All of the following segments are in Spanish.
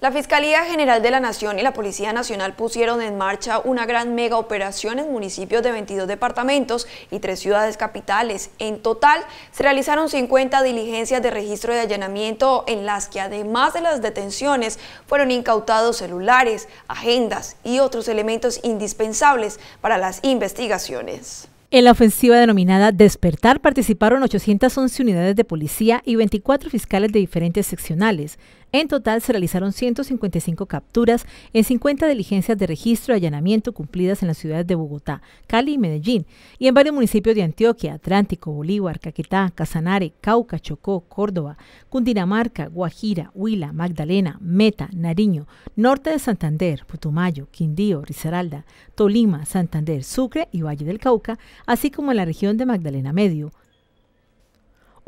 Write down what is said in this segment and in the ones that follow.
La Fiscalía General de la Nación y la Policía Nacional pusieron en marcha una gran mega operación en municipios de 22 departamentos y tres ciudades capitales. En total, se realizaron 50 diligencias de registro de allanamiento en las que además de las detenciones fueron incautados celulares, agendas y otros elementos indispensables para las investigaciones. En la ofensiva denominada Despertar participaron 811 unidades de policía y 24 fiscales de diferentes seccionales. En total se realizaron 155 capturas en 50 diligencias de registro y allanamiento cumplidas en las ciudades de Bogotá, Cali y Medellín, y en varios municipios de Antioquia, Atlántico, Bolívar, Caquetá, Casanare, Cauca, Chocó, Córdoba, Cundinamarca, Guajira, Huila, Magdalena, Meta, Nariño, Norte de Santander, Putumayo, Quindío, Risaralda, Tolima, Santander, Sucre y Valle del Cauca, así como en la región de Magdalena Medio,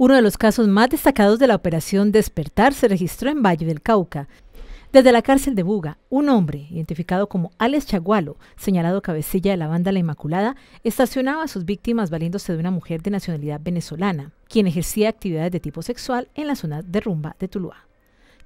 uno de los casos más destacados de la operación Despertar se registró en Valle del Cauca. Desde la cárcel de Buga, un hombre, identificado como Alex Chagualo, señalado cabecilla de la banda La Inmaculada, estacionaba a sus víctimas valiéndose de una mujer de nacionalidad venezolana, quien ejercía actividades de tipo sexual en la zona de Rumba de Tuluá.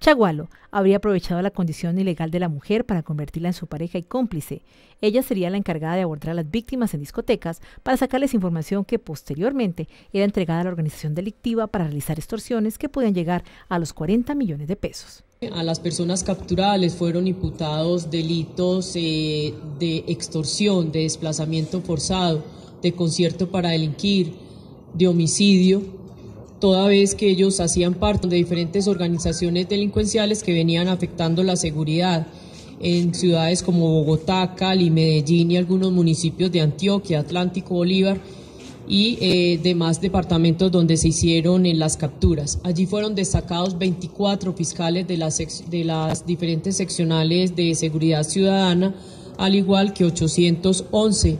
Chagualo habría aprovechado la condición ilegal de la mujer para convertirla en su pareja y cómplice. Ella sería la encargada de abordar a las víctimas en discotecas para sacarles información que posteriormente era entregada a la organización delictiva para realizar extorsiones que podían llegar a los 40 millones de pesos. A las personas capturadas les fueron imputados delitos eh, de extorsión, de desplazamiento forzado, de concierto para delinquir, de homicidio toda vez que ellos hacían parte de diferentes organizaciones delincuenciales que venían afectando la seguridad en ciudades como Bogotá, Cali, Medellín y algunos municipios de Antioquia, Atlántico, Bolívar y eh, demás departamentos donde se hicieron en las capturas. Allí fueron destacados 24 fiscales de las, de las diferentes seccionales de seguridad ciudadana, al igual que 811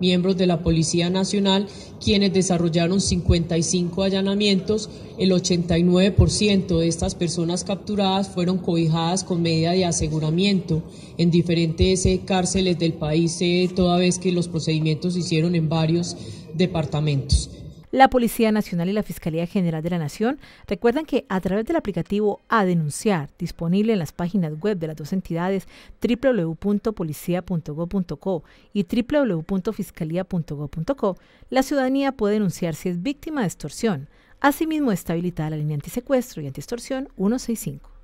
miembros de la Policía Nacional, quienes desarrollaron 55 allanamientos. El 89% de estas personas capturadas fueron cobijadas con medida de aseguramiento en diferentes cárceles del país, eh, toda vez que los procedimientos se hicieron en varios departamentos. La Policía Nacional y la Fiscalía General de la Nación recuerdan que a través del aplicativo A Denunciar, disponible en las páginas web de las dos entidades www.policia.gov.co y www.fiscalía.gov.co, la ciudadanía puede denunciar si es víctima de extorsión. Asimismo, está habilitada la línea antisecuestro y antiextorsión 165.